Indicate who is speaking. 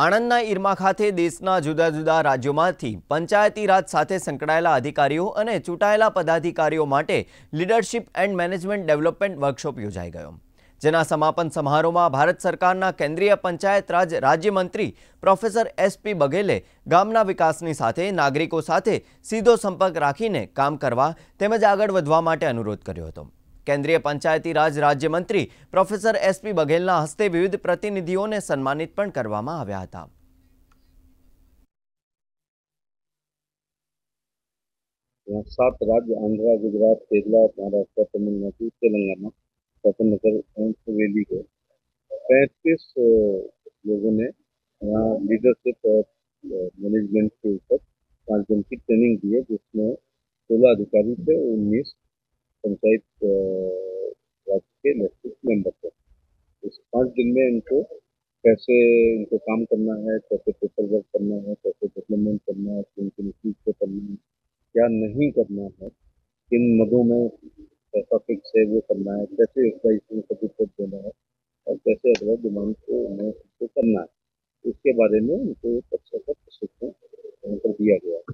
Speaker 1: આણંદના ઈરમા ખાતે દેશના જુદા જુદા રાજ્યોમાંથી પંચાયતી રાજ સાથે સંકળાયેલા અધિકારીઓ અને ચુટાયેલા પદાધિકારીઓ માટે leadership and management development workshop યોજાય ગયો જેના સમાપન સમારોહમાં ભારત સરકારના કેન્દ્રીય પંચાયત રાજ રાજ્યમંત્રી પ્રોફેસર એસપી બગેલે ગામના વિકાસની સાથે નાગરિકો સાથે સીધો સંપર્ક રાખીને કામ કરવા તેમજ આગળ વધવા માટે અનુરોધ કર્યો હતો केंद्रीय पंचायती राज राज्य मंत्री प्रोफेसर બઘેલના હસ્તે વિવિધ પ્રતિનિધિઓને સન્માનિત પણ કરવામાં આવ્યા હતા
Speaker 2: સાત રાજ્ય આંધ્રા ગુજરાત महाराष्ट्र तमिलनाडु तेलंगाना स्वतंत्र हवेली को पैंतीस लोगों ने यहाँ लीडरशिप और मैनेजमेंट के ऊपर पाँच दिन की ट्रेनिंग दी है जिसमें सोलह अधिकारी थे उन्नीस पंचायत राज के नेतृत्व में अंदर इस पाँच दिन में इनको कैसे इनको काम करना है कैसे पेपर वर्क करना है कैसे डेवलपमेंट करना है किन किन चीज़ को करना है क्या नहीं करना है किन मदों में कैसा फिक्स है वो करना है कैसे यूटिलाइजेशन को रिपोर्ट देना है और कैसे अगर डिमांड को उन्हें करना है इसके बारे में उनको एक अच्छा सा प्रशिक्षण दिया गया